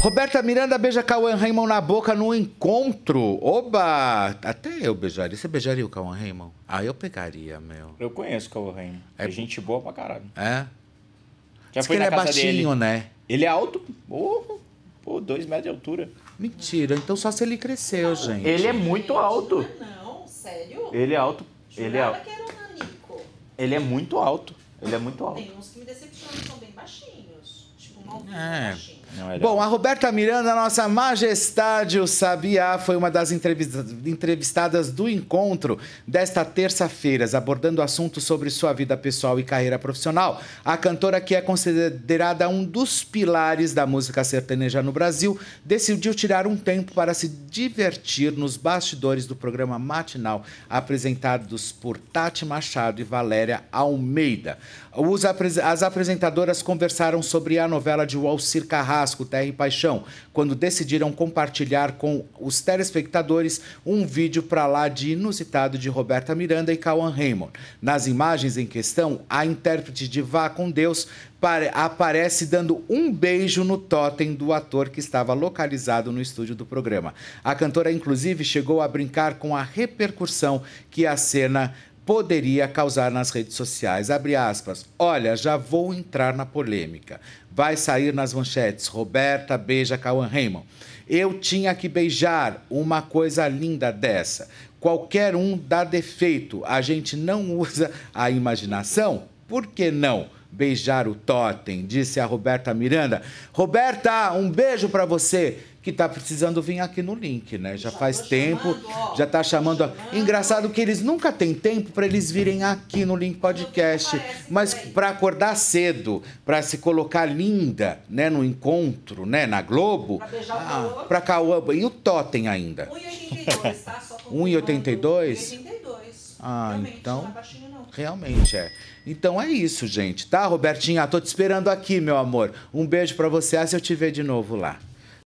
Roberta Miranda beija Cauã Raymond na boca no encontro. Oba! Até eu beijaria. Você beijaria o Cauã Raymond? Ah, eu pegaria, meu. Eu conheço o Cauã Raymond. É, é gente boa pra caralho. É? Já foi que ele é baixinho, dele. né? Ele é alto. Oh, pô, dois metros de altura. Mentira. Então só se ele cresceu, não, gente. Ele é muito alto. Não, sério? Ele é alto. Jurava ele é alto. Ele é muito alto. Ele é muito alto. Tem uns que me decepcionam, são bem baixinhos. É. É Bom, a Roberta Miranda, nossa majestade, o Sabiá, foi uma das entrevistadas do encontro desta terça-feira, abordando assuntos sobre sua vida pessoal e carreira profissional. A cantora, que é considerada um dos pilares da música sertaneja no Brasil, decidiu tirar um tempo para se divertir nos bastidores do programa matinal, apresentados por Tati Machado e Valéria Almeida. As apresentadoras conversaram sobre a novela novela de Walcir Carrasco, Terra e Paixão, quando decidiram compartilhar com os telespectadores um vídeo para lá de inusitado de Roberta Miranda e Cauan Raymond. Nas imagens em questão, a intérprete de Vá com Deus aparece dando um beijo no totem do ator que estava localizado no estúdio do programa. A cantora, inclusive, chegou a brincar com a repercussão que a cena poderia causar nas redes sociais. Abre aspas. Olha, já vou entrar na polêmica. Vai sair nas manchetes. Roberta beija Cauan Raymond. Eu tinha que beijar uma coisa linda dessa. Qualquer um dá defeito. A gente não usa a imaginação? Por que não? beijar o totem, disse a Roberta Miranda. Roberta, um beijo para você que está precisando vir aqui no link, né? Já, já faz tá tempo, chamando, já está chamando, chamando. Engraçado que eles nunca têm tempo para eles virem aqui no link podcast, mas para acordar cedo, para se colocar linda, né, no encontro, né, na Globo, para ah, Cauã e o Totem ainda. 1,82 1,82. Ah, Realmente, então. Não baixinho, não. Realmente é. Então é isso, gente, tá, Robertinha? Tô te esperando aqui, meu amor. Um beijo para você. Ah, se eu te ver de novo lá.